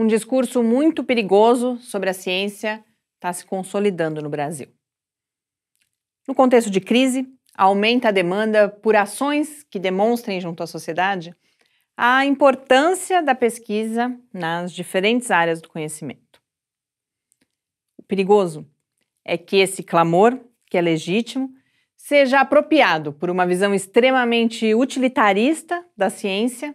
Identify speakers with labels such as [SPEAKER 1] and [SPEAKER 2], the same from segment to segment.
[SPEAKER 1] um discurso muito perigoso sobre a ciência está se consolidando no Brasil. No contexto de crise, aumenta a demanda por ações que demonstrem junto à sociedade a importância da pesquisa nas diferentes áreas do conhecimento. O perigoso é que esse clamor, que é legítimo, seja apropriado por uma visão extremamente utilitarista da ciência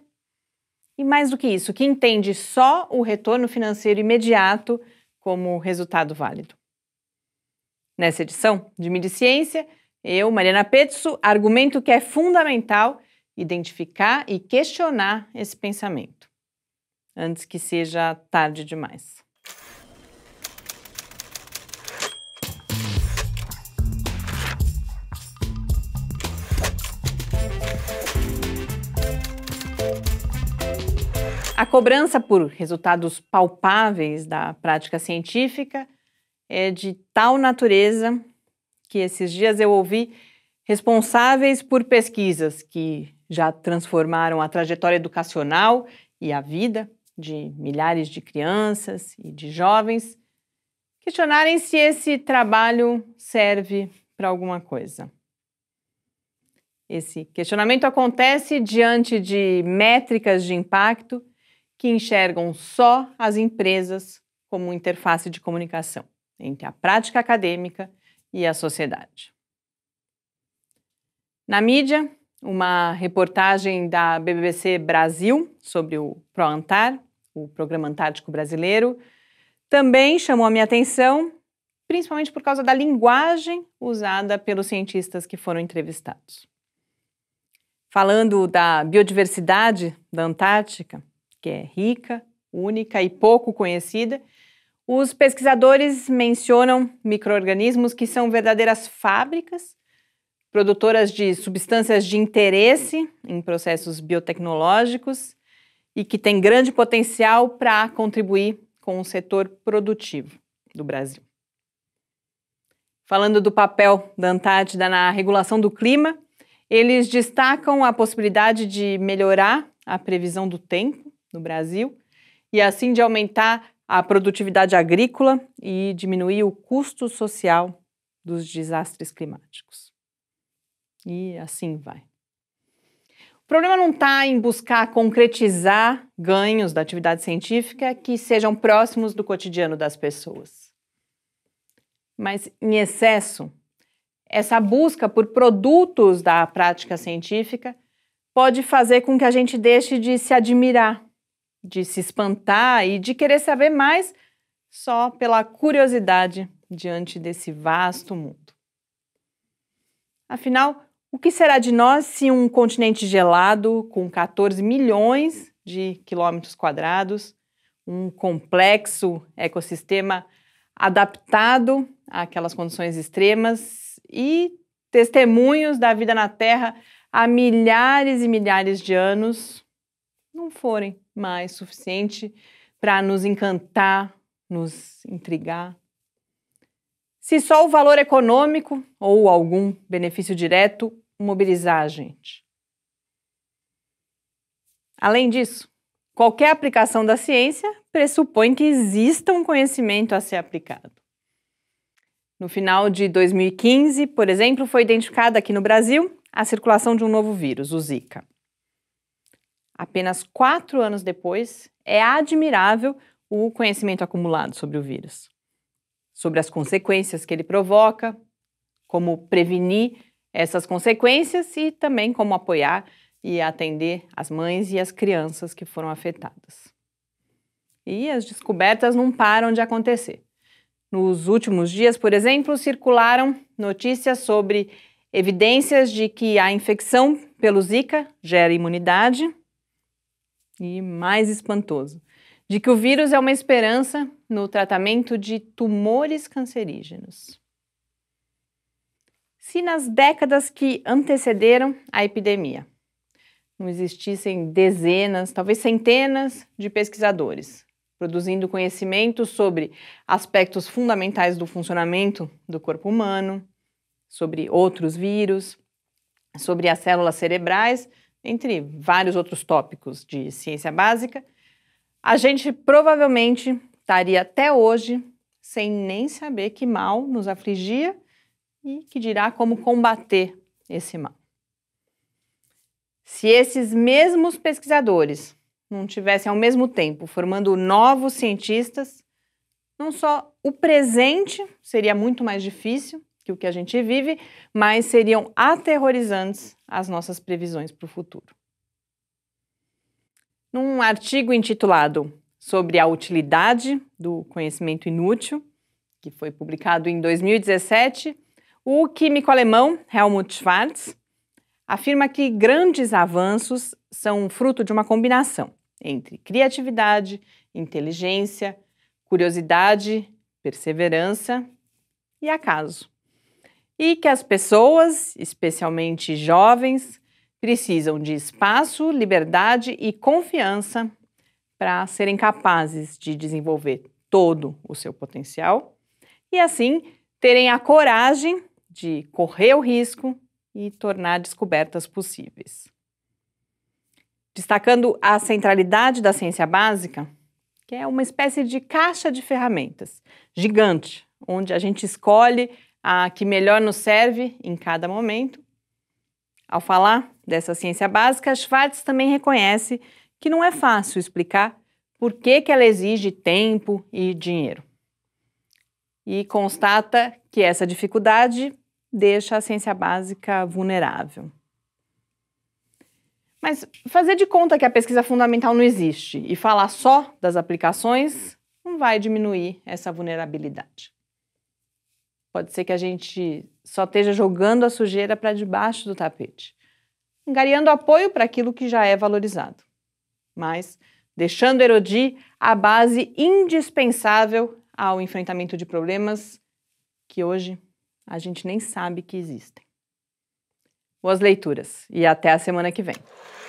[SPEAKER 1] e mais do que isso, que entende só o retorno financeiro imediato como resultado válido. Nessa edição de Ciência, eu, Mariana Petzo, argumento que é fundamental identificar e questionar esse pensamento, antes que seja tarde demais. A cobrança por resultados palpáveis da prática científica é de tal natureza que esses dias eu ouvi responsáveis por pesquisas que já transformaram a trajetória educacional e a vida de milhares de crianças e de jovens questionarem se esse trabalho serve para alguma coisa. Esse questionamento acontece diante de métricas de impacto que enxergam só as empresas como interface de comunicação entre a prática acadêmica e a sociedade. Na mídia, uma reportagem da BBC Brasil sobre o ProAntar, o Programa Antártico Brasileiro, também chamou a minha atenção, principalmente por causa da linguagem usada pelos cientistas que foram entrevistados. Falando da biodiversidade da Antártica, que é rica, única e pouco conhecida, os pesquisadores mencionam microorganismos que são verdadeiras fábricas, produtoras de substâncias de interesse em processos biotecnológicos e que têm grande potencial para contribuir com o setor produtivo do Brasil. Falando do papel da Antártida na regulação do clima, eles destacam a possibilidade de melhorar a previsão do tempo no Brasil e assim de aumentar a produtividade agrícola e diminuir o custo social dos desastres climáticos. E assim vai. O problema não está em buscar concretizar ganhos da atividade científica que sejam próximos do cotidiano das pessoas. Mas, em excesso, essa busca por produtos da prática científica pode fazer com que a gente deixe de se admirar de se espantar e de querer saber mais só pela curiosidade diante desse vasto mundo. Afinal, o que será de nós se um continente gelado com 14 milhões de quilômetros quadrados, um complexo ecossistema adaptado àquelas condições extremas e testemunhos da vida na Terra há milhares e milhares de anos não forem mais suficiente para nos encantar, nos intrigar. Se só o valor econômico ou algum benefício direto mobilizar a gente. Além disso, qualquer aplicação da ciência pressupõe que exista um conhecimento a ser aplicado. No final de 2015, por exemplo, foi identificada aqui no Brasil a circulação de um novo vírus, o Zika. Apenas quatro anos depois, é admirável o conhecimento acumulado sobre o vírus, sobre as consequências que ele provoca, como prevenir essas consequências e também como apoiar e atender as mães e as crianças que foram afetadas. E as descobertas não param de acontecer. Nos últimos dias, por exemplo, circularam notícias sobre evidências de que a infecção pelo Zika gera imunidade, e mais espantoso, de que o vírus é uma esperança no tratamento de tumores cancerígenos. Se nas décadas que antecederam a epidemia não existissem dezenas, talvez centenas de pesquisadores produzindo conhecimento sobre aspectos fundamentais do funcionamento do corpo humano, sobre outros vírus, sobre as células cerebrais, entre vários outros tópicos de ciência básica, a gente provavelmente estaria até hoje sem nem saber que mal nos afligia e que dirá como combater esse mal. Se esses mesmos pesquisadores não tivessem ao mesmo tempo formando novos cientistas, não só o presente seria muito mais difícil, que o que a gente vive, mas seriam aterrorizantes as nossas previsões para o futuro. Num artigo intitulado Sobre a utilidade do conhecimento inútil, que foi publicado em 2017, o químico alemão Helmut Schwarz afirma que grandes avanços são fruto de uma combinação entre criatividade, inteligência, curiosidade, perseverança e acaso e que as pessoas, especialmente jovens, precisam de espaço, liberdade e confiança para serem capazes de desenvolver todo o seu potencial e assim terem a coragem de correr o risco e tornar descobertas possíveis. Destacando a centralidade da ciência básica, que é uma espécie de caixa de ferramentas gigante, onde a gente escolhe a que melhor nos serve em cada momento. Ao falar dessa ciência básica, Schwartz também reconhece que não é fácil explicar por que, que ela exige tempo e dinheiro. E constata que essa dificuldade deixa a ciência básica vulnerável. Mas fazer de conta que a pesquisa fundamental não existe e falar só das aplicações não vai diminuir essa vulnerabilidade. Pode ser que a gente só esteja jogando a sujeira para debaixo do tapete, angariando apoio para aquilo que já é valorizado, mas deixando erodir a base indispensável ao enfrentamento de problemas que hoje a gente nem sabe que existem. Boas leituras e até a semana que vem.